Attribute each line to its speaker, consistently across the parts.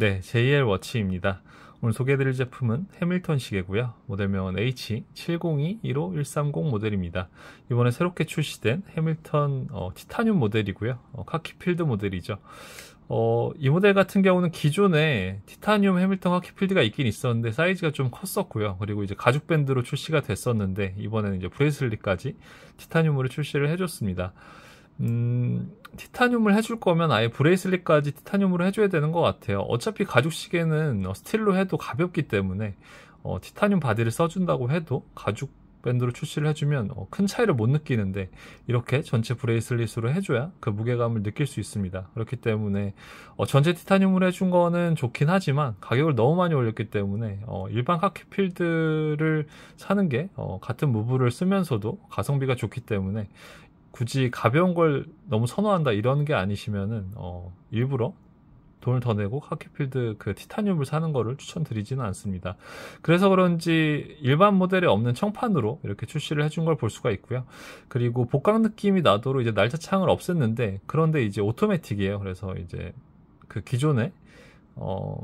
Speaker 1: 네, JL 워치입니다. 오늘 소개해드릴 제품은 해밀턴 시계고요. 모델명은 H70215130 모델입니다. 이번에 새롭게 출시된 해밀턴 어, 티타늄 모델이고요. 어, 카키필드 모델이죠. 어, 이 모델 같은 경우는 기존에 티타늄 해밀턴 카키필드가 있긴 있었는데 사이즈가 좀 컸었고요. 그리고 이제 가죽 밴드로 출시가 됐었는데 이번에는 이제 브레슬리까지 티타늄으로 출시를 해줬습니다. 음, 티타늄을 해줄 거면 아예 브레이슬릿까지 티타늄으로 해줘야 되는 것 같아요. 어차피 가죽 시계는 어, 스틸로 해도 가볍기 때문에 어, 티타늄 바디를 써준다고 해도 가죽 밴드로 출시를 해주면 어, 큰 차이를 못 느끼는데 이렇게 전체 브레이슬릿으로 해줘야 그 무게감을 느낄 수 있습니다. 그렇기 때문에 어, 전체 티타늄으로 해준 거는 좋긴 하지만 가격을 너무 많이 올렸기 때문에 어, 일반 카키필드를 사는 게 어, 같은 무브를 쓰면서도 가성비가 좋기 때문에 굳이 가벼운 걸 너무 선호한다 이런 게 아니시면은 어, 일부러 돈을 더 내고 하키필드 그 티타늄을 사는 거를 추천드리지는 않습니다. 그래서 그런지 일반 모델에 없는 청판으로 이렇게 출시를 해준 걸 볼 수가 있고요. 그리고 복강 느낌이 나도록 이제 날짜 창을 없앴는데 그런데 이제 오토매틱이에요. 그래서 이제 그 기존에 어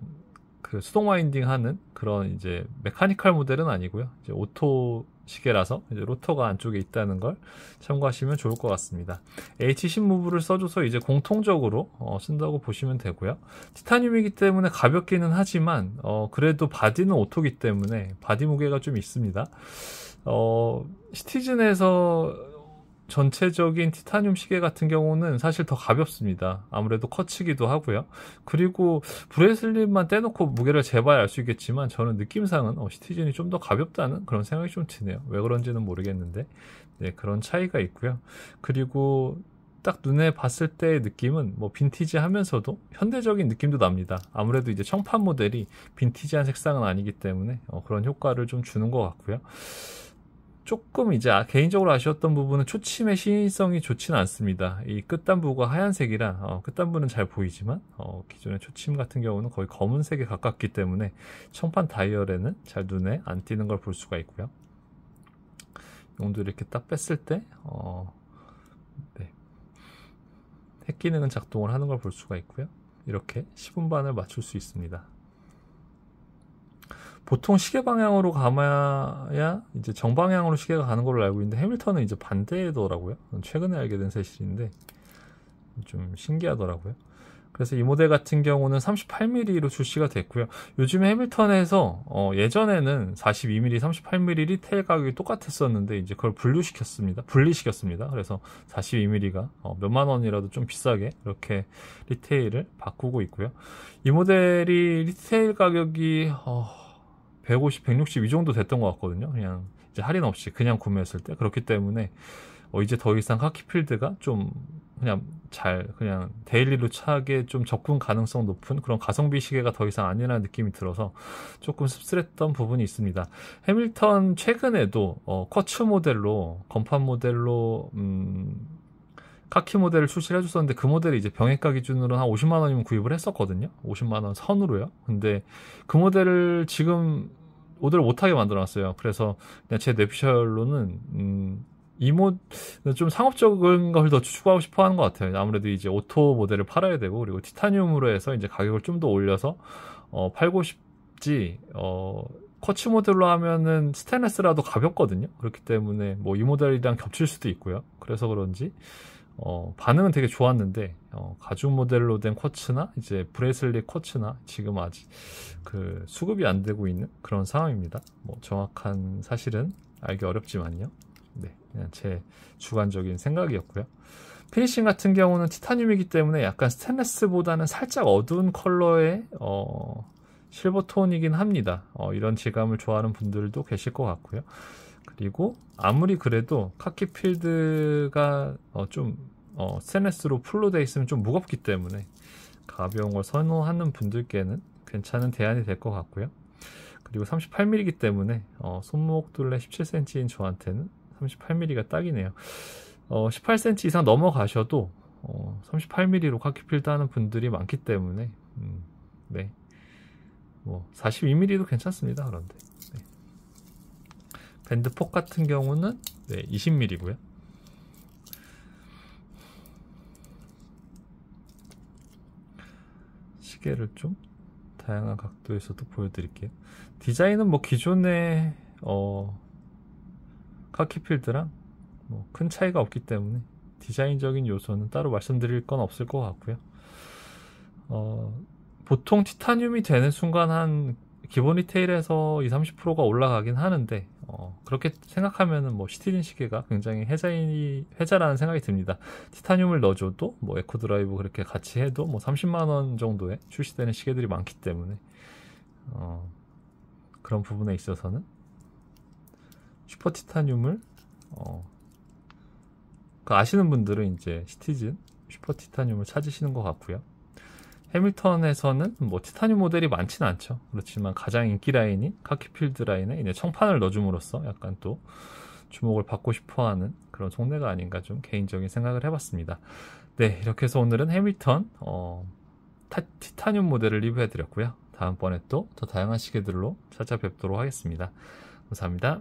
Speaker 1: 그 수동 와인딩 하는 그런 이제 메카니컬 모델은 아니고요. 이제 오토 시계라서 이제 로터가 안쪽에 있다는 걸 참고하시면 좋을 것 같습니다. H10 무브를 써줘서 이제 공통적으로 어, 쓴다고 보시면 되고요. 티타늄이기 때문에 가볍기는 하지만 어, 그래도 바디는 오토기 때문에 바디 무게가 좀 있습니다. 어, 시티즌에서 전체적인 티타늄 시계 같은 경우는 사실 더 가볍습니다. 아무래도 커치기도 하고요. 그리고 브레슬릿만 떼놓고 무게를 재봐야 알 수 있겠지만 저는 느낌상은 어, 시티즌이 좀 더 가볍다는 그런 생각이 좀 드네요. 왜 그런지는 모르겠는데 네, 그런 차이가 있고요. 그리고 딱 눈에 봤을 때의 느낌은 뭐 빈티지 하면서도 현대적인 느낌도 납니다. 아무래도 이제 청판 모델이 빈티지한 색상은 아니기 때문에 어, 그런 효과를 좀 주는 것 같고요. 조금 이제 아, 개인적으로 아쉬웠던 부분은 초침의 시인성이 좋지는 않습니다. 이 끝단부가 하얀색이라 어, 끝단부는 잘 보이지만 어, 기존의 초침 같은 경우는 거의 검은색에 가깝기 때문에 청판 다이얼에는 잘 눈에 안 띄는 걸 볼 수가 있고요. 용도 이렇게 딱 뺐을 때 어, 네. 핵 기능은 작동을 하는 걸 볼 수가 있고요. 이렇게 10분반을 맞출 수 있습니다. 보통 시계 방향으로 가야 이제 정방향으로 시계가 가는 걸로 알고 있는데 해밀턴은 이제 반대더라고요. 최근에 알게 된 사실인데 좀 신기하더라고요. 그래서 이 모델 같은 경우는 38mm로 출시가 됐고요. 요즘에 해밀턴에서 어 예전에는 42mm, 38mm 리테일 가격이 똑같았었는데 이제 그걸 분류시켰습니다. 분리시켰습니다. 그래서 42mm가 어 몇만 원이라도 좀 비싸게 이렇게 리테일을 바꾸고 있고요. 이 모델이 리테일 가격이 어 150, 160 이 정도 됐던 것 같거든요. 그냥 이제 할인 없이 그냥 구매했을 때 그렇기 때문에 어, 이제 더 이상 하키필드가 좀 그냥 잘 그냥 데일리로 차게 좀 접근 가능성 높은 그런 가성비 시계가 더 이상 아니라는 느낌이 들어서 조금 씁쓸했던 부분이 있습니다. 해밀턴 최근에도 어, 쿼츠 모델로 건판 모델로 음, 카키 모델을 출시를 해줬었는데 그 모델이 이제 병행가 기준으로 한 50만 원이면 구입을 했었거든요. 50만 원 선으로요. 근데 그 모델을 지금 오더를 못하게 만들어놨어요. 그래서 그냥 제 뇌피셜로는 음, 이모 좀 상업적인 걸 더 추구하고 싶어 하는 것 같아요. 아무래도 이제 오토 모델을 팔아야 되고 그리고 티타늄으로 해서 이제 가격을 좀 더 올려서 어, 팔고 싶지 어, 커치 모델로 하면은 스테인레스라도 가볍거든요. 그렇기 때문에 뭐 이 모델이랑 겹칠 수도 있고요. 그래서 그런지 어, 반응은 되게 좋았는데 어, 가죽 모델로 된 쿼츠나 이제 브레슬리 쿼츠나 지금 아직 그 수급이 안 되고 있는 그런 상황입니다. 뭐 정확한 사실은 알기 어렵지만요. 네, 그냥 제 주관적인 생각이었고요. 피니싱 같은 경우는 티타늄이기 때문에 약간 스테인레스보다는 살짝 어두운 컬러의 어, 실버 톤이긴 합니다. 어, 이런 질감을 좋아하는 분들도 계실 것 같고요. 그리고 아무리 그래도 카키 필드가 어, 좀 어, 스테인레스로 풀로 되어 있으면 좀 무겁기 때문에 가벼운 걸 선호하는 분들께는 괜찮은 대안이 될 것 같고요. 그리고 38mm이기 때문에 어, 손목 둘레 17cm인 저한테는 38mm가 딱이네요. 어, 18cm 이상 넘어가셔도 어, 38mm로 카키필드 하는 분들이 많기 때문에 음, 네. 뭐 42mm도 괜찮습니다. 그런데 밴드 폭 같은 경우는 네, 20mm고요. 시계를 좀 다양한 각도에서도 보여드릴게요. 디자인은 뭐 기존의 어, 카키필드랑 뭐큰 차이가 없기 때문에 디자인적인 요소는 따로 말씀드릴 건 없을 것 같고요. 어, 보통 티타늄이 되는 순간 한 기본 리테일에서 20, 30%가 올라가긴 하는데 그렇게 생각하면은 뭐 시티즌 시계가 굉장히 회자인이 해자라는 생각이 듭니다. 티타늄을 넣어줘도 뭐 에코 드라이브 그렇게 같이 해도 뭐 30만 원 정도에 출시되는 시계들이 많기 때문에 어, 그런 부분에 있어서는 슈퍼 티타늄을 어, 그 아시는 분들은 이제 시티즌 슈퍼 티타늄을 찾으시는 것 같고요. 해밀턴에서는 뭐 티타늄 모델이 많진 않죠. 그렇지만 가장 인기 라인인 카키필드 라인에 이제 청판을 넣어줌으로써 약간 또 주목을 받고 싶어하는 그런 속내가 아닌가 좀 개인적인 생각을 해봤습니다. 네, 이렇게 해서 오늘은 해밀턴 어, 타, 티타늄 모델을 리뷰해드렸고요. 다음번에 또 더 다양한 시계들로 찾아뵙도록 하겠습니다. 감사합니다.